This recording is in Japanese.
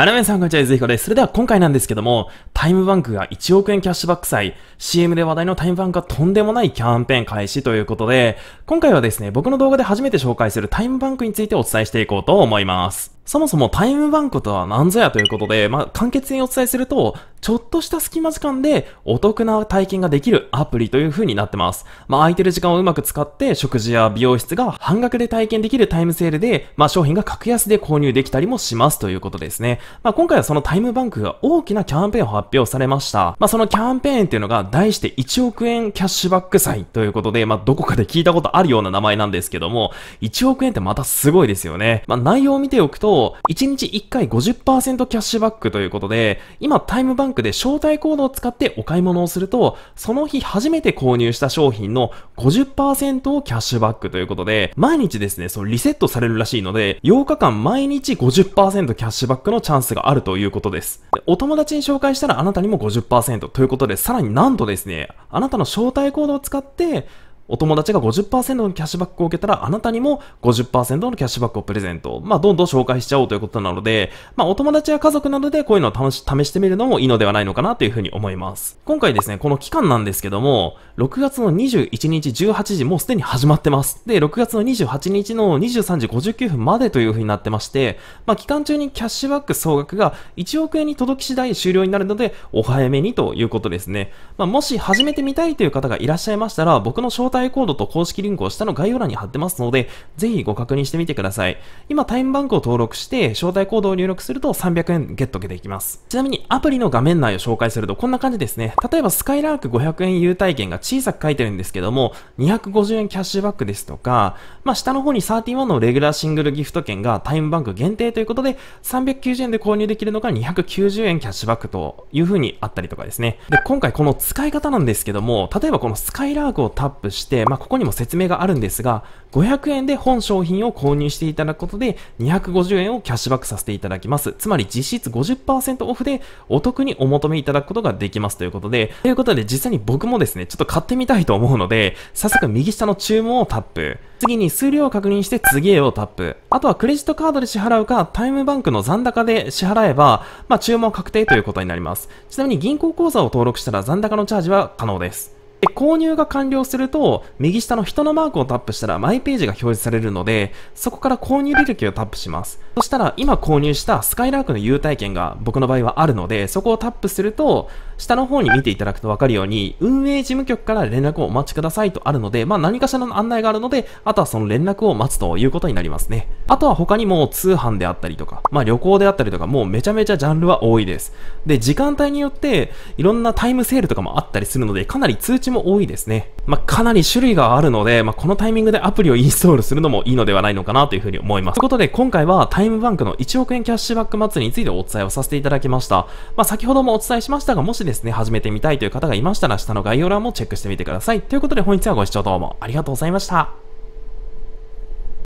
あらめさん、こんにちは。ゆずひこです。それでは今回なんですけども、タイムバンクが1億円キャッシュバック祭、CM で話題のタイムバンクがとんでもないキャンペーン開始ということで、今回はですね、僕の動画で初めて紹介するタイムバンクについてお伝えしていこうと思います。そもそもタイムバンクとは何ぞやということで、まあ、簡潔にお伝えすると、ちょっとした隙間時間でお得な体験ができるアプリという風になってます。まあ、空いてる時間をうまく使って、食事や美容室が半額で体験できるタイムセールで、まあ、商品が格安で購入できたりもしますということですね。まあ、今回はそのタイムバンクが大きなキャンペーンを発表されました。まあ、そのキャンペーンっていうのが、題して1億円キャッシュバック祭ということで、まあ、どこかで聞いたことあるような名前なんですけども、1億円ってまたすごいですよね。まあ、内容を見ておくと、と、1日1回50%キャッシュバックということで、今タイムバンクで招待コードを使ってお買い物をすると、その日初めて購入した商品の50%をキャッシュバックということで、毎日ですね、そのリセットされるらしいので、8日間毎日50%キャッシュバックのチャンスがあるということです。でお友達に紹介したらあなたにも50%ということで、さらになんとですね、あなたの招待コードを使って、お友達が50%のキャッシュバックを受けたら、あなたにも50%のキャッシュバックをプレゼント。まあ、どんどん紹介しちゃおうということなので、まあ、お友達や家族などでこういうのを試してみるのもいいのではないのかなというふうに思います。今回ですね、この期間なんですけども、6月の21日18時、もうすでに始まってます。で、6月の28日の23時59分までというふうになってまして、まあ、期間中にキャッシュバック総額が1億円に届き次第終了になるので、お早めにということですね。まあ、もし始めてみたいという方がいらっしゃいましたら、僕の招待帯コードと公式リンクを下の概要欄に貼ってますので、ぜひご確認してみてください。今、タイムバンクを登録して、招待コードを入力すると300円ゲットできます。ちなみに、アプリの画面内を紹介するとこんな感じですね。例えば、スカイラーク500円優待券が小さく書いてるんですけども、250円キャッシュバックですとか、まあ、下の方に31のレギュラーシングルギフト券がタイムバンク限定ということで、390円で購入できるのが290円キャッシュバックという風にあったりとかですね。で、今回この使い方なんですけども、例えばこのスカイラークをタップして、してまあ、ここにも説明があるんですが500円で本商品を購入していただくことで250円をキャッシュバックさせていただきますつまり実質50%オフでお得にお求めいただくことができますということでということで実際に僕もですねちょっと買ってみたいと思うので早速右下の注文をタップ次に数量を確認して次へをタップあとはクレジットカードで支払うかタイムバンクの残高で支払えば、まあ、注文確定ということになりますちなみに銀行口座を登録したら残高のチャージは可能ですで、購入が完了すると、右下の人のマークをタップしたらマイページが表示されるので、そこから購入履歴をタップします。そしたら、今購入したスカイラークの優待券が僕の場合はあるので、そこをタップすると、下の方に見ていただくとわかるように、運営事務局から連絡をお待ちくださいとあるので、まあ何かしらの案内があるので、あとはその連絡を待つということになりますね。あとは他にも通販であったりとか、まあ旅行であったりとか、もうめちゃめちゃジャンルは多いです。で、時間帯によって、いろんなタイムセールとかもあったりするので、かなり通知ちも多いですね。まあ、かなり種類があるので、まあ、このタイミングでアプリをインストールするのもいいのではないのかなというふうに思います。ということで、今回はタイムバンクの1億円キャッシュバック祭りについてお伝えをさせていただきました。まあ、先ほどもお伝えしましたが、もしですね、始めてみたいという方がいましたら、下の概要欄もチェックしてみてください。ということで、本日はご視聴どうもありがとうございました。